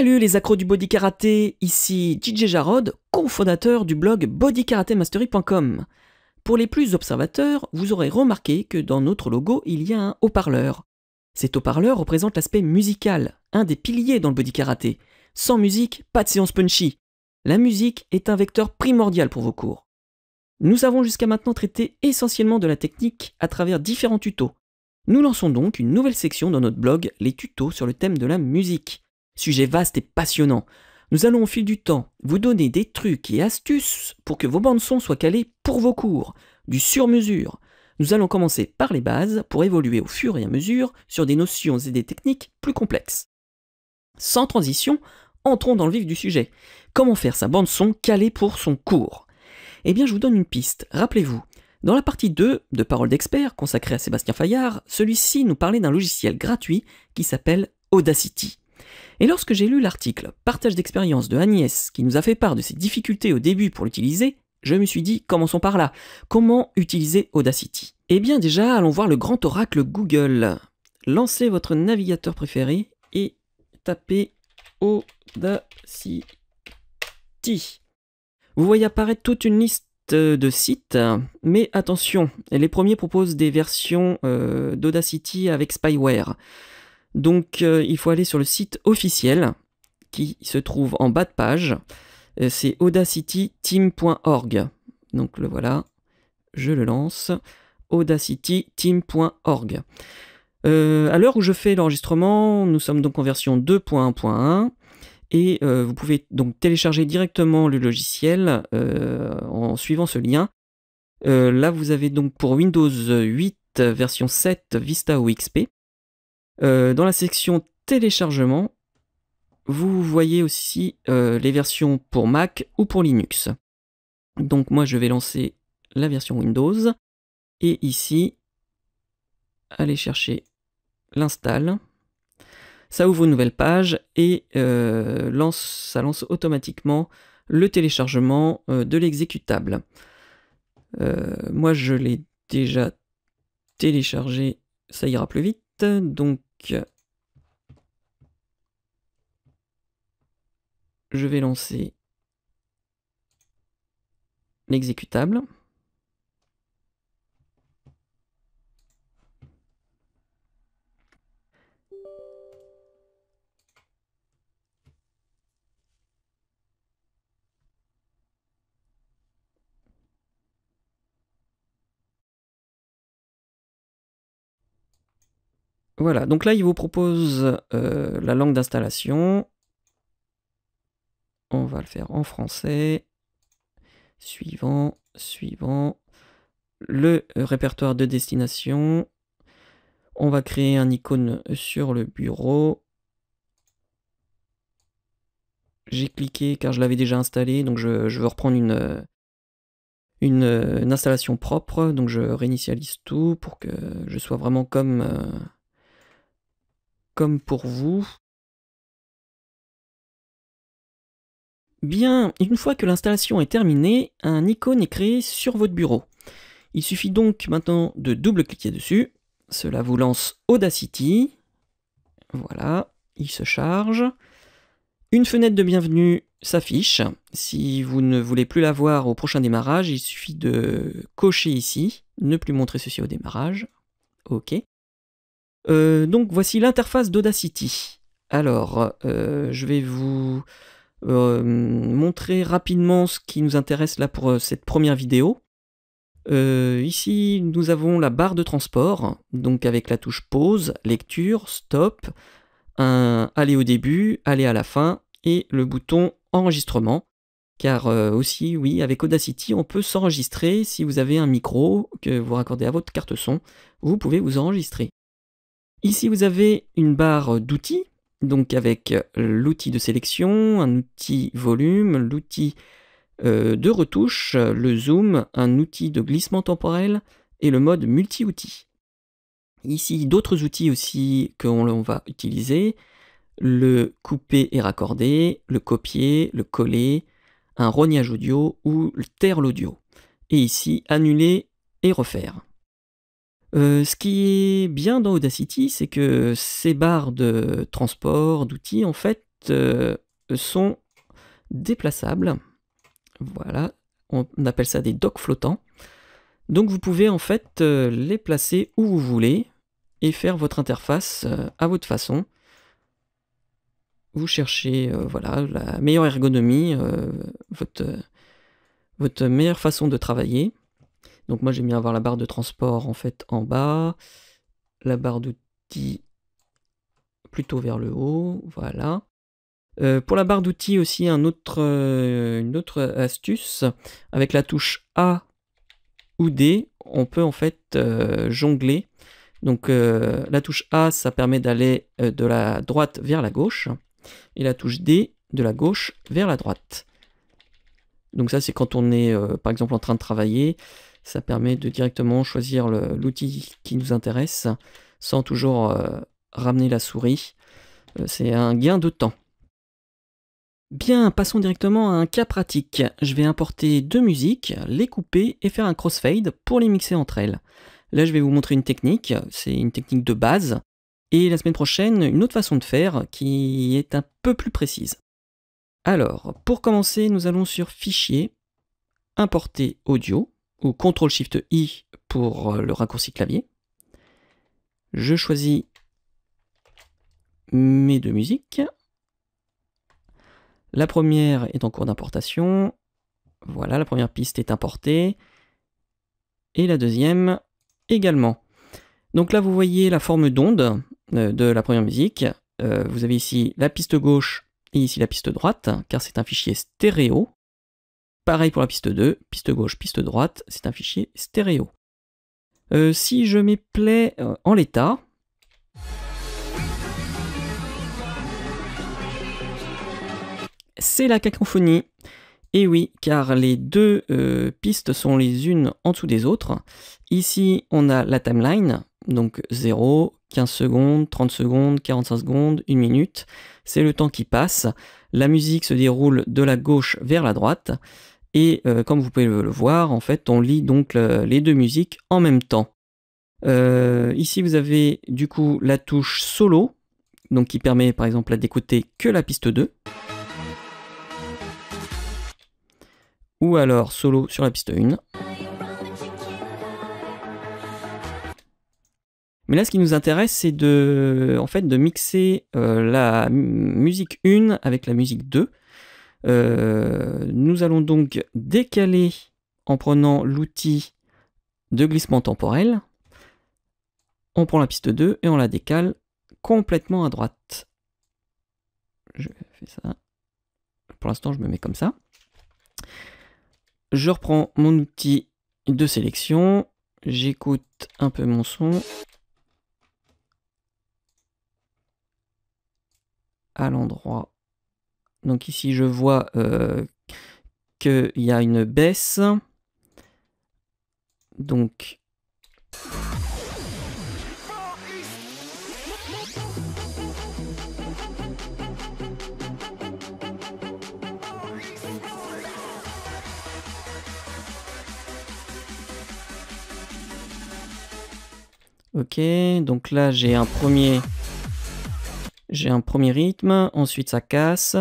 Salut les accros du body karaté, ici DJ Jarod, cofondateur du blog bodykaratemastery.com. Pour les plus observateurs, vous aurez remarqué que dans notre logo, il y a un haut-parleur. Cet haut-parleur représente l'aspect musical, un des piliers dans le body karaté. Sans musique, pas de séance punchy. La musique est un vecteur primordial pour vos cours. Nous avons jusqu'à maintenant traité essentiellement de la technique à travers différents tutos. Nous lançons donc une nouvelle section dans notre blog, les tutos sur le thème de la musique. Sujet vaste et passionnant. Nous allons au fil du temps vous donner des trucs et astuces pour que vos bandes son soient calées pour vos cours, du sur-mesure. Nous allons commencer par les bases pour évoluer au fur et à mesure sur des notions et des techniques plus complexes. Sans transition, entrons dans le vif du sujet. Comment faire sa bande son calée pour son cours Eh bien, je vous donne une piste. Rappelez-vous, dans la partie 2 de Parole d'expert consacrée à Sébastien Fayard, celui-ci nous parlait d'un logiciel gratuit qui s'appelle Audacity. Et lorsque j'ai lu l'article Partage d'expérience de Agnès qui nous a fait part de ses difficultés au début pour l'utiliser, je me suis dit commençons par là. Comment utiliser Audacity Eh bien déjà, allons voir le grand oracle Google. Lancez votre navigateur préféré et tapez Audacity. Vous voyez apparaître toute une liste de sites, mais attention, les premiers proposent des versions euh, d'Audacity avec spyware. Donc euh, il faut aller sur le site officiel qui se trouve en bas de page. Euh, c'est audacityteam.org. Donc le voilà, je le lance. audacityteam.org. Euh, à l'heure où je fais l'enregistrement, nous sommes donc en version 2.1.1 et euh, vous pouvez donc télécharger directement le logiciel en suivant ce lien. là, vous avez donc pour Windows 8 version 7 Vista ou XP euh, dans la section téléchargement, vous voyez aussi euh, les versions pour Mac ou pour Linux. Donc moi je vais lancer la version Windows et ici aller chercher l'install. Ça ouvre une nouvelle page et euh, lance, ça lance automatiquement le téléchargement de l'exécutable. moi je l'ai déjà téléchargé, ça ira plus vite. Donc je vais lancer l'exécutable. Voilà, donc là, il vous propose euh, la langue d'installation. On va le faire en français. Suivant, suivant. Le répertoire de destination. On va créer un icône sur le bureau. J'ai cliqué car je l'avais déjà installé, donc je, veux reprendre une, une, installation propre. Donc je réinitialise tout pour que je sois vraiment comme... Euh, pour vous. Bien, une fois que l'installation est terminée, un icône est créé sur votre bureau. Il suffit donc maintenant de double-cliquer dessus. Cela vous lance Audacity. Voilà, il se charge. Une fenêtre de bienvenue s'affiche. Si vous ne voulez plus la voir au prochain démarrage, il suffit de cocher ici, ne plus montrer ceci au démarrage. OK. Euh, donc voici l'interface d'Audacity. Alors, euh, je vais vous euh, montrer rapidement ce qui nous intéresse là pour cette première vidéo. ici, nous avons la barre de transport, donc avec la touche pause, lecture, stop, un aller au début, aller à la fin et le bouton enregistrement. Car aussi, oui, avec Audacity, on peut s'enregistrer. Si vous avez un micro que vous raccordez à votre carte son, vous pouvez vous enregistrer. Ici, vous avez une barre d'outils, donc avec euh, l'outil de sélection, un outil volume, l'outil euh, de retouche, le zoom, un outil de glissement temporel et le mode multi-outils. Ici, d'autres outils aussi que l'on va utiliser, le couper et raccorder, le copier, le coller, un rognage audio ou le taire l'audio. Et ici, annuler et refaire. Euh, ce qui est bien dans Audacity, c'est que ces barres de transport, d'outils, en fait, euh, sont déplaçables. Voilà, on appelle ça des docks flottants. Donc vous pouvez en fait euh, les placer où vous voulez et faire votre interface à votre façon. Vous cherchez voilà, la meilleure ergonomie, votre meilleure façon de travailler. Donc moi, j'aime bien avoir la barre de transport en fait en bas, la barre d'outils plutôt vers le haut, voilà. Euh, pour la barre d'outils aussi, un autre, euh, une autre astuce, avec la touche A ou D, on peut en fait euh, jongler. Donc la touche A, ça permet d'aller de la droite vers la gauche, et la touche D, de la gauche vers la droite. Donc ça, c'est quand on est, par exemple, en train de travailler, ça permet de directement choisir l'outil qui nous intéresse sans toujours euh, ramener la souris. Euh, c'est un gain de temps. Bien, passons directement à un cas pratique. Je vais importer deux musiques, les couper et faire un crossfade pour les mixer entre elles. Là, je vais vous montrer une technique, c'est une technique de base, et la semaine prochaine, une autre façon de faire qui est un peu plus précise. Alors, pour commencer, nous allons sur Fichier, Importer audio, ou CTRL-SHIFT-I pour euh, le raccourci clavier. Je choisis mes deux musiques. La première est en cours d'importation. Voilà, la première piste est importée. Et la deuxième également. Donc là, vous voyez la forme d'onde euh, de la première musique. Euh, vous avez ici la piste gauche et ici la piste droite, car c'est un fichier stéréo. Pareil pour la piste 2, piste gauche, piste droite, c'est un fichier stéréo. Euh, si je mets play euh, en l'état, c'est la cacophonie. Et oui, car les deux euh, pistes sont les unes en dessous des autres. Ici, on a la timeline, donc 0, 15 secondes, 30 secondes, 45 secondes, 1 minute. C'est le temps qui passe. La musique se déroule de la gauche vers la droite. Et euh, comme vous pouvez le, voir, en fait, on lit donc les deux musiques en même temps. Euh, ici, vous avez du coup la touche solo, donc qui permet par exemple d'écouter que la piste 2. Ou alors solo sur la piste 1. Mais là, ce qui nous intéresse, c'est de, en fait, de mixer euh, la musique 1 avec la musique 2 euh, nous allons donc décaler en prenant l'outil de glissement temporel. On prend la piste 2 et on la décale complètement à droite. Je fais ça. Pour l'instant, je me mets comme ça. Je reprends mon outil de sélection. J'écoute un peu mon son. À l'endroit donc ici, je vois euh, qu'il y a une baisse. Donc... Ok, donc là j'ai un premier j'ai un premier rythme, ensuite ça casse,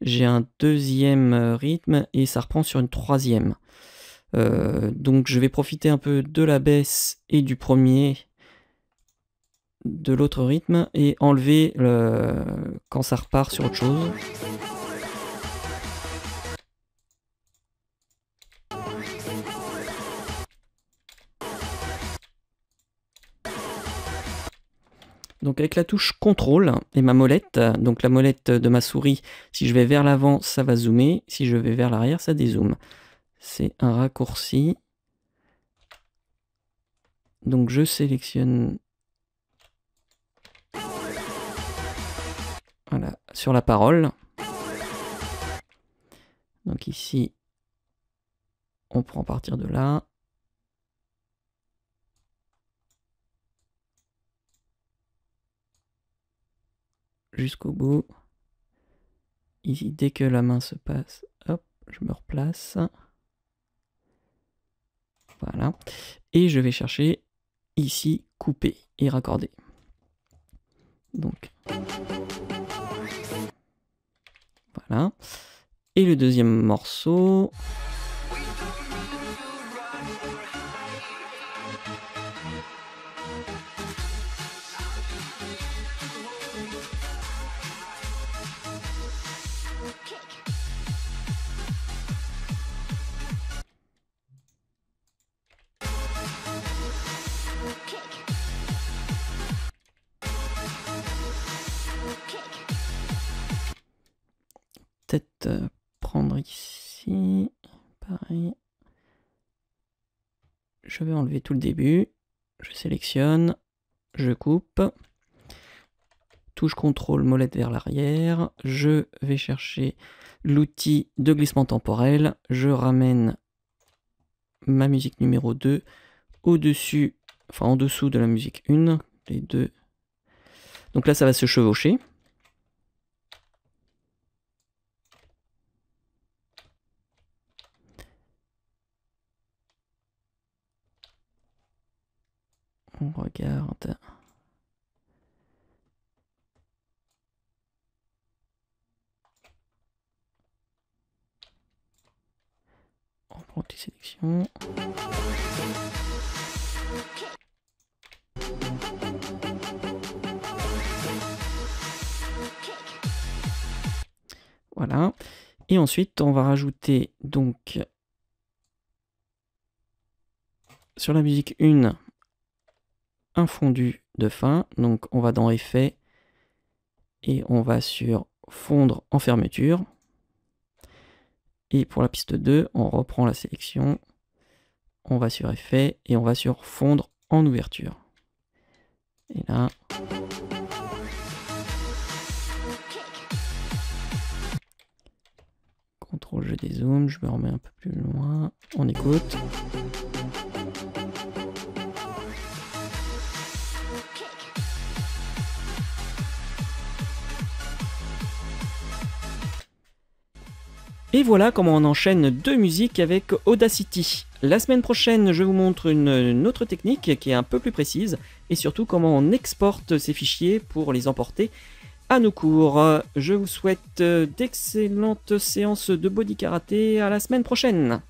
j'ai un deuxième euh, rythme et ça reprend sur une troisième. Euh, donc je vais profiter un peu de la baisse et du premier de l'autre rythme et enlever le... quand ça repart sur autre chose. Donc avec la touche contrôle et ma molette, donc la molette de ma souris, si je vais vers l'avant, ça va zoomer, si je vais vers l'arrière, ça dézoome. C'est un raccourci. Donc je sélectionne voilà, sur la parole. Donc ici, on prend partir de là. jusqu'au bout. Ici, dès que la main se passe, hop, je me replace. Voilà. Et je vais chercher ici, couper et raccorder. Donc. Voilà. Et le deuxième morceau. Euh, prendre ici. Pareil. Je vais enlever tout le début. Je sélectionne. Je coupe. Touche contrôle molette vers l'arrière. Je vais chercher l'outil de glissement temporel. Je ramène ma musique numéro 2 au-dessus, enfin en dessous de la musique 1. Les deux. Donc là, ça va se chevaucher. on regarde. On prend des sélections. Voilà. Et ensuite, on va rajouter donc sur la musique 1 fondu de fin. Donc on va dans Effet et on va sur Fondre en fermeture. Et pour la piste 2, on reprend la sélection. On va sur Effet et on va sur Fondre en ouverture. Et là. Contrôle, je dézoome, je me remets un peu plus loin. On écoute. Et voilà comment on enchaîne deux musiques avec Audacity. La semaine prochaine, je vous montre une, autre technique qui est un peu plus précise et surtout comment on exporte ces fichiers pour les emporter à nos cours. Je vous souhaite d'excellentes séances de body karaté à la semaine prochaine.